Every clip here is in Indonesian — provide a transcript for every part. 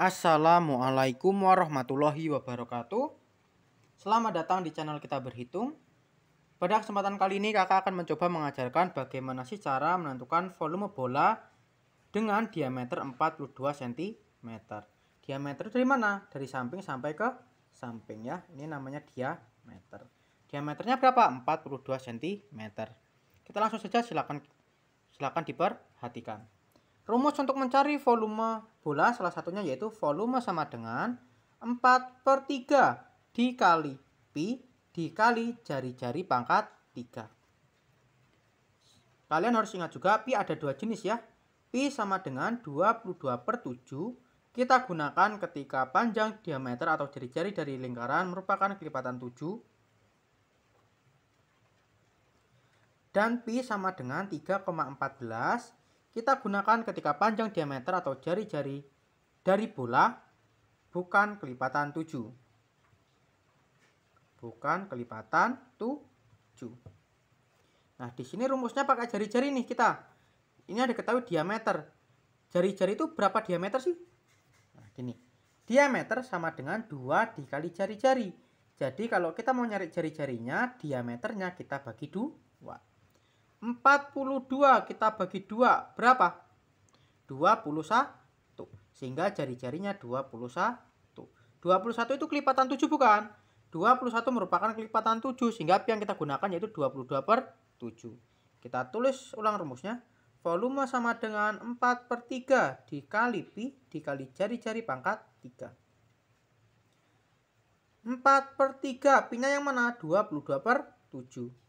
Assalamualaikum warahmatullahi wabarakatuh. Selamat datang di channel kita berhitung. Pada kesempatan kali ini kakak akan mencoba mengajarkan bagaimana sih cara menentukan volume bola dengan diameter 42 cm. Diameter dari mana? Dari samping sampai ke samping ya. Ini namanya diameter. Diameternya berapa? 42 cm. Kita langsung saja silakan silakan diperhatikan. Rumus untuk mencari volume bola salah satunya yaitu volume sama dengan 4 per 3 dikali pi dikali jari-jari pangkat 3. Kalian harus ingat juga pi ada dua jenis ya. Pi sama dengan 22 per 7 kita gunakan ketika panjang diameter atau jari-jari dari lingkaran merupakan kelipatan 7 dan pi sama dengan 3,14 kita gunakan ketika panjang diameter atau jari-jari dari bola bukan kelipatan 7. Bukan kelipatan 7. Nah, di sini rumusnya pakai jari-jari nih kita. Ini ada ketahui diameter. Jari-jari itu berapa diameter sih? Nah, gini. Diameter sama dengan 2 dikali jari-jari. Jadi kalau kita mau nyari jari-jarinya, diameternya kita bagi 2. 42 kita bagi 2 berapa? 21 sehingga jari-jarinya 21 21 itu kelipatan 7 bukan? 21 merupakan kelipatan 7 sehingga pi yang kita gunakan yaitu 22 per 7 kita tulis ulang rumusnya volume sama dengan 4 per 3 dikali pi dikali jari-jari pangkat 3 4 per 3 pi nya yang mana? 22 per 7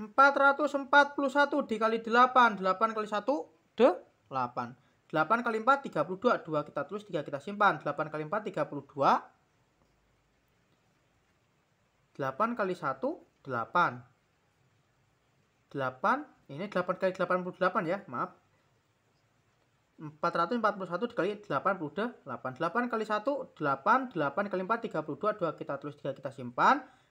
441 dikali 8. 8 kali 1, 8. 8 kali 4, 32. 2 kita tulis, 3 kita simpan. 8 kali 4, 32. 8 kali 1, 8. 8, ini 8 kali 88 ya, maaf. 441 dikali 88. 8 kali 1, 8. 8 kali 4, 32. 2 kita tulis, 3 kita simpan.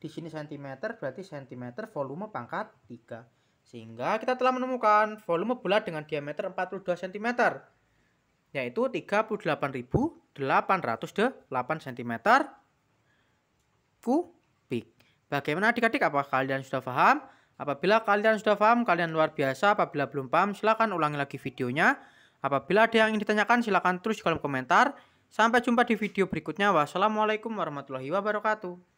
di sini cm berarti cm volume pangkat 3. Sehingga kita telah menemukan volume bulat dengan diameter 42 cm yaitu 38.808 cm kubik. Bagaimana adik-adik apa kalian sudah paham? Apabila kalian sudah paham, kalian luar biasa. Apabila belum paham, silakan ulangi lagi videonya. Apabila ada yang ingin ditanyakan, silakan tulis di kolom komentar. Sampai jumpa di video berikutnya. Wassalamualaikum warahmatullahi wabarakatuh.